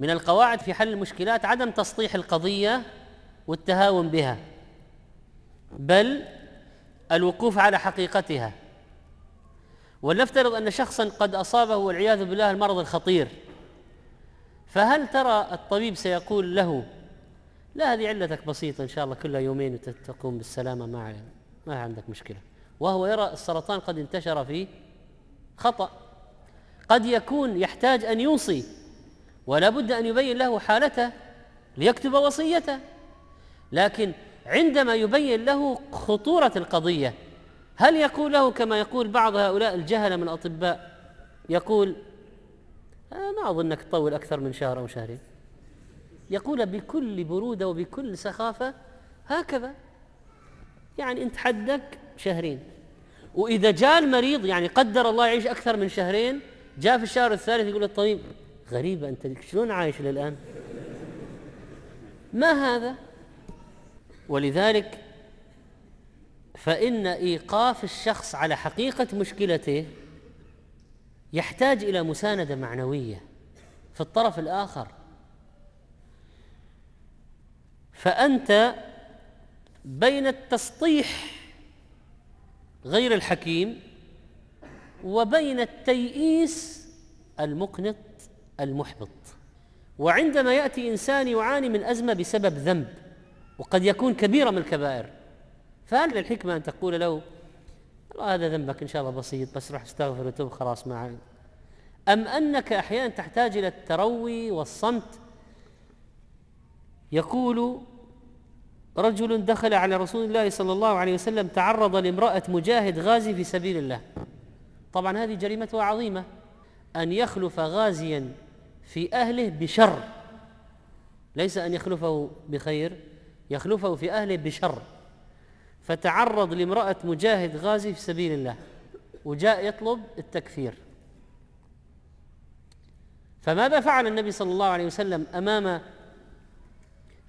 من القواعد في حل المشكلات عدم تسطيح القضيه والتهاون بها بل الوقوف على حقيقتها ولنفترض ان شخصا قد اصابه والعياذ بالله المرض الخطير فهل ترى الطبيب سيقول له لا هذه علتك بسيطه ان شاء الله كلها يومين وتقوم بالسلامه ما ما عندك مشكله وهو يرى السرطان قد انتشر في خطا قد يكون يحتاج ان يوصي ولا بد أن يبين له حالته ليكتب وصيته لكن عندما يبين له خطورة القضية هل يقول له كما يقول بعض هؤلاء الجهلة من الأطباء يقول أه، ما أظنك تطول أكثر من شهر أو شهرين يقول بكل برودة وبكل سخافة هكذا يعني أنت حدك شهرين وإذا جاء المريض يعني قدر الله يعيش أكثر من شهرين جاء في الشهر الثالث يقول للطبيب غريبة أنت شلون عايش للآن ما هذا ولذلك فإن إيقاف الشخص على حقيقة مشكلته يحتاج إلى مساندة معنوية في الطرف الآخر فأنت بين التسطيح غير الحكيم وبين التيئيس المقنط المحبط وعندما ياتي انسان يعاني من ازمه بسبب ذنب وقد يكون كبيره من الكبائر فهل للحكمه ان تقول له والله هذا ذنبك ان شاء الله بسيط بس روح استغفر وتوب خلاص معي ام انك احيانا تحتاج الى التروي والصمت يقول رجل دخل على رسول الله صلى الله عليه وسلم تعرض لامراه مجاهد غازي في سبيل الله طبعا هذه جريمتها عظيمه ان يخلف غازيا في أهله بشر ليس أن يخلفه بخير يخلفه في أهله بشر فتعرض لامرأة مجاهد غازي في سبيل الله وجاء يطلب التكفير فماذا فعل النبي صلى الله عليه وسلم أمام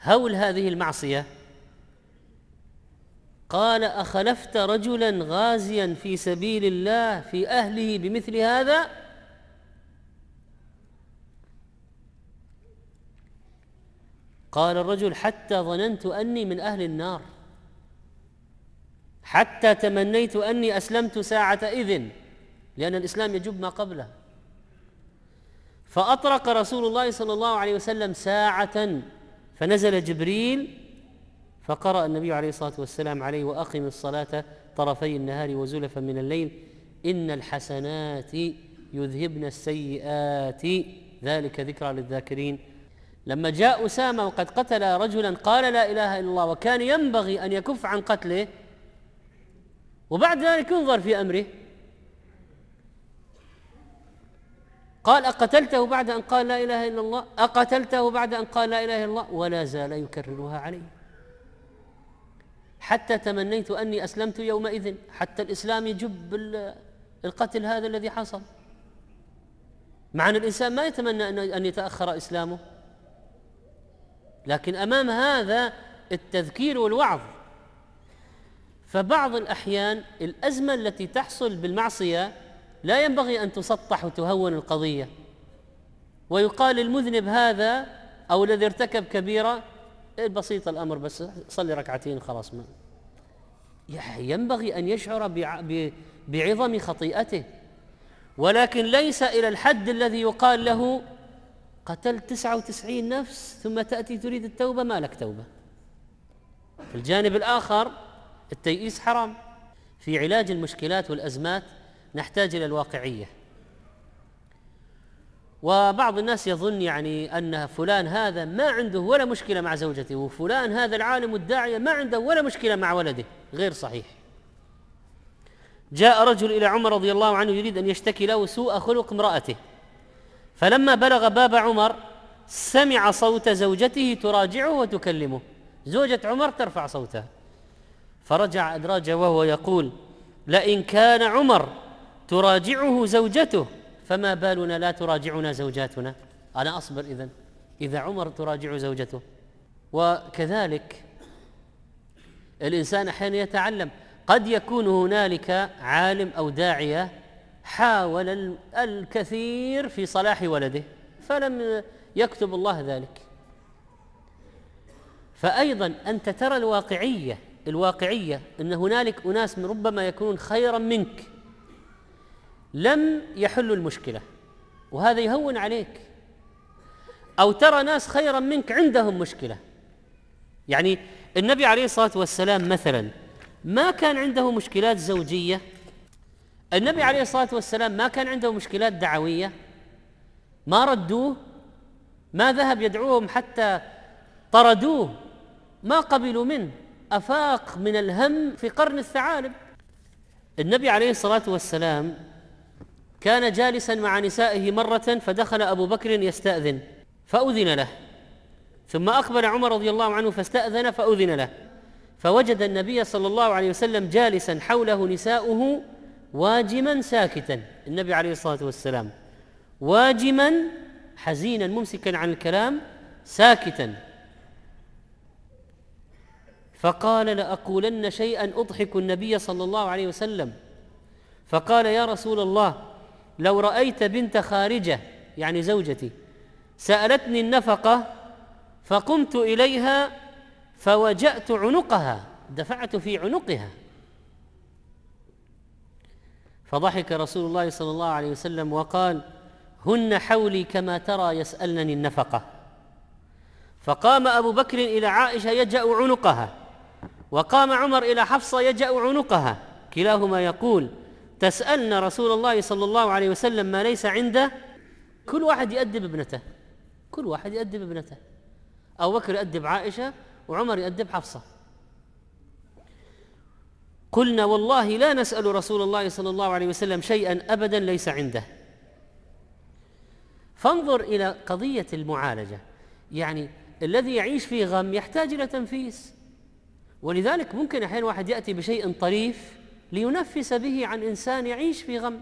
هول هذه المعصية قال أخلفت رجلا غازيا في سبيل الله في أهله بمثل هذا؟ قال الرجل حتى ظننت اني من اهل النار حتى تمنيت اني اسلمت ساعه اذن لان الاسلام يجب ما قبله فاطرق رسول الله صلى الله عليه وسلم ساعه فنزل جبريل فقرأ النبي عليه الصلاة والسلام عليه وأقم الصلاة طرفي النهار وزلفا من الليل إن الحسنات يذهبن السيئات ذلك ذكرى للذاكرين لما جاء أسامة وقد قتل رجلا قال لا إله إلا الله وكان ينبغي أن يكف عن قتله وبعد ذلك ينظر في أمره قال أقتلته بعد أن قال لا إله إلا الله أقتلته بعد أن قال لا إله إلا الله ولا زال يكررها عليه حتى تمنيت أني أسلمت يومئذ حتى الإسلام يجب القتل هذا الذي حصل مع أن الإنسان ما يتمنى أن يتأخر إسلامه لكن امام هذا التذكير والوعظ فبعض الاحيان الازمه التي تحصل بالمعصيه لا ينبغي ان تسطح وتهون القضيه ويقال المذنب هذا او الذي ارتكب كبيره إيه بسيط الامر بس صلي ركعتين خلاص ما ينبغي ان يشعر بعظم خطيئته ولكن ليس الى الحد الذي يقال له قتلت تسعة وتسعين نفس ثم تأتي تريد التوبة ما لك توبة في الجانب الآخر التيئيس حرام في علاج المشكلات والأزمات نحتاج إلى الواقعية وبعض الناس يظن يعني أن فلان هذا ما عنده ولا مشكلة مع زوجته وفلان هذا العالم الداعية ما عنده ولا مشكلة مع ولده غير صحيح جاء رجل إلى عمر رضي الله عنه يريد أن يشتكي له سوء خلق امرأته فلما بلغ باب عمر سمع صوت زوجته تراجعه وتكلمه زوجة عمر ترفع صوتها فرجع أدراج وهو يقول لئن كان عمر تراجعه زوجته فما بالنا لا تراجعنا زوجاتنا أنا أصبر إذن إذا عمر تراجع زوجته وكذلك الإنسان أحيانا يتعلم قد يكون هنالك عالم أو داعية حاول الكثير في صلاح ولده فلم يكتب الله ذلك فأيضا أنت ترى الواقعية الواقعية أن هنالك أناس ربما يكونون خيرا منك لم يحلوا المشكلة وهذا يهون عليك أو ترى ناس خيرا منك عندهم مشكلة يعني النبي عليه الصلاة والسلام مثلا ما كان عنده مشكلات زوجية النبي عليه الصلاه والسلام ما كان عنده مشكلات دعويه ما ردوه ما ذهب يدعوهم حتى طردوه ما قبلوا منه افاق من الهم في قرن الثعالب النبي عليه الصلاه والسلام كان جالسا مع نسائه مره فدخل ابو بكر يستاذن فاذن له ثم اقبل عمر رضي الله عنه فاستاذن فاذن له فوجد النبي صلى الله عليه وسلم جالسا حوله نساؤه واجما ساكتا النبي عليه الصلاة والسلام واجما حزينا ممسكا عن الكلام ساكتا فقال لأقولن شيئا أضحك النبي صلى الله عليه وسلم فقال يا رسول الله لو رأيت بنت خارجة يعني زوجتي سألتني النفقة فقمت إليها فوجأت عنقها دفعت في عنقها فضحك رسول الله صلى الله عليه وسلم وقال هن حولي كما ترى يسالنني النفقة فقام أبو بكر إلى عائشة يجأ عنقها وقام عمر إلى حفصة يجأ عنقها كلاهما يقول تسألنا رسول الله صلى الله عليه وسلم ما ليس عنده كل واحد يؤدب ابنته كل واحد يؤدب ابنته أبو بكر يؤدب عائشة وعمر يؤدب حفصة قلنا والله لا نسأل رسول الله صلى الله عليه وسلم شيئا أبدا ليس عنده فانظر إلى قضية المعالجة يعني الذي يعيش في غم يحتاج إلى تنفيس ولذلك ممكن أحيانا واحد يأتي بشيء طريف لينفس به عن إنسان يعيش في غم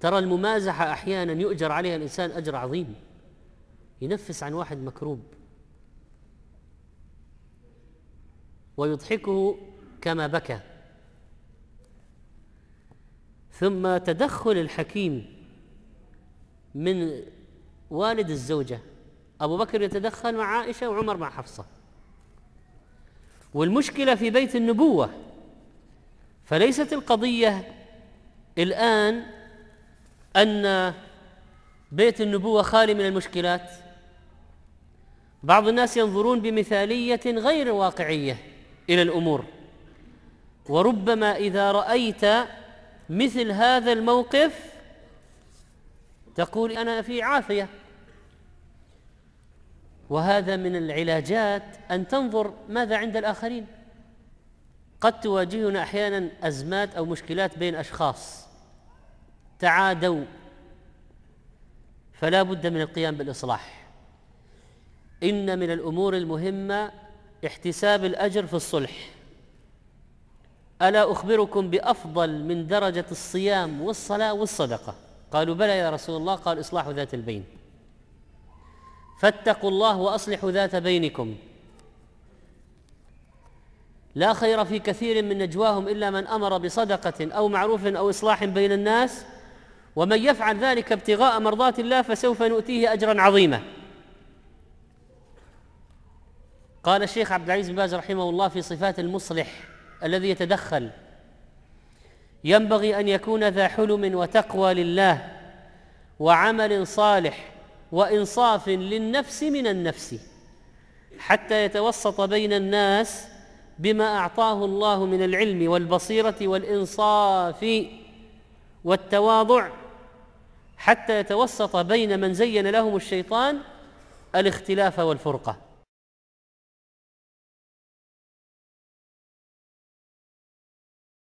ترى الممازحة أحيانا يؤجر عليها الإنسان أجر عظيم ينفس عن واحد مكروب ويضحكه كما بكى ثم تدخل الحكيم من والد الزوجة أبو بكر يتدخل مع عائشة وعمر مع حفصة والمشكلة في بيت النبوة فليست القضية الآن أن بيت النبوة خالي من المشكلات بعض الناس ينظرون بمثالية غير واقعية إلى الأمور وربما إذا رأيت مثل هذا الموقف تقول أنا في عافية وهذا من العلاجات أن تنظر ماذا عند الآخرين قد تواجهنا أحيانا أزمات أو مشكلات بين أشخاص تعادوا فلا بد من القيام بالإصلاح إن من الأمور المهمة احتساب الأجر في الصلح ألا أخبركم بأفضل من درجة الصيام والصلاة والصدقة قالوا بلى يا رسول الله قال إصلاح ذات البين فاتقوا الله وأصلحوا ذات بينكم لا خير في كثير من نجواهم إلا من أمر بصدقة أو معروف أو إصلاح بين الناس ومن يفعل ذلك ابتغاء مرضات الله فسوف نؤتيه أجرا عظيما قال الشيخ عبد العزيز بن باز رحمه الله في صفات المصلح الذي يتدخل ينبغي ان يكون ذا حلم وتقوى لله وعمل صالح وانصاف للنفس من النفس حتى يتوسط بين الناس بما اعطاه الله من العلم والبصيره والانصاف والتواضع حتى يتوسط بين من زين لهم الشيطان الاختلاف والفرقه